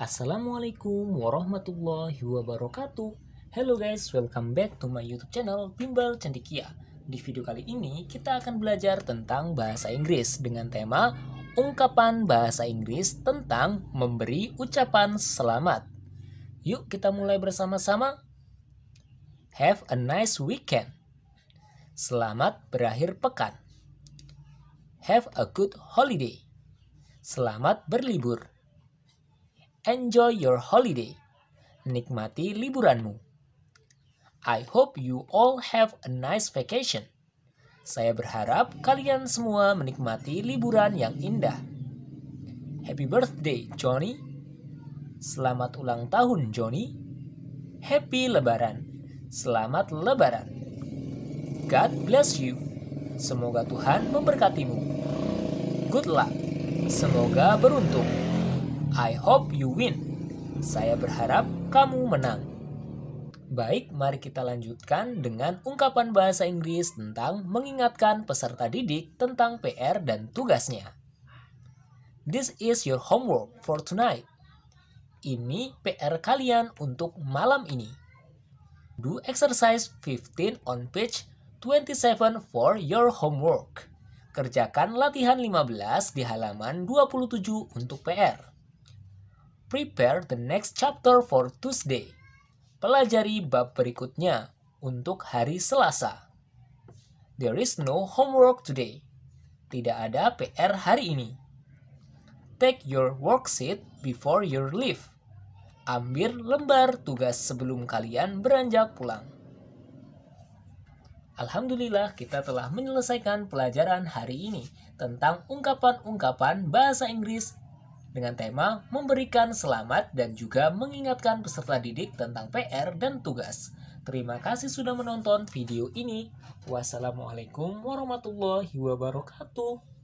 Assalamualaikum warahmatullahi wabarakatuh Hello guys, welcome back to my youtube channel Bimbal Cantikia Di video kali ini kita akan belajar tentang bahasa Inggris Dengan tema ungkapan bahasa Inggris tentang memberi ucapan selamat Yuk kita mulai bersama-sama Have a nice weekend Selamat berakhir pekan Have a good holiday Selamat berlibur Enjoy your holiday. Nikmati liburanmu. I hope you all have a nice vacation. Saya berharap kalian semua menikmati liburan yang indah. Happy birthday, Johnny. Selamat ulang tahun, Johnny. Happy Lebaran. Selamat Lebaran. God bless you. Semoga Tuhan memberkatimu. Good luck. Semoga beruntung. I hope you win. Saya berharap kamu menang. Baik, mari kita lanjutkan dengan ungkapan bahasa Inggris tentang mengingatkan peserta didik tentang PR dan tugasnya. This is your homework for tonight. Ini PR kalian untuk malam ini. Do exercise 15 on page 27 for your homework. Kerjakan latihan 15 di halaman 27 untuk PR. Prepare the next chapter for Tuesday. Pelajari bab berikutnya untuk hari Selasa. There is no homework today. Tidak ada PR hari ini. Take your worksheet before your leave. Ambil lembar tugas sebelum kalian beranjak pulang. Alhamdulillah kita telah menyelesaikan pelajaran hari ini tentang ungkapan-ungkapan bahasa Inggris dengan tema memberikan selamat dan juga mengingatkan peserta didik tentang PR dan tugas. Terima kasih sudah menonton video ini. Wassalamualaikum warahmatullahi wabarakatuh.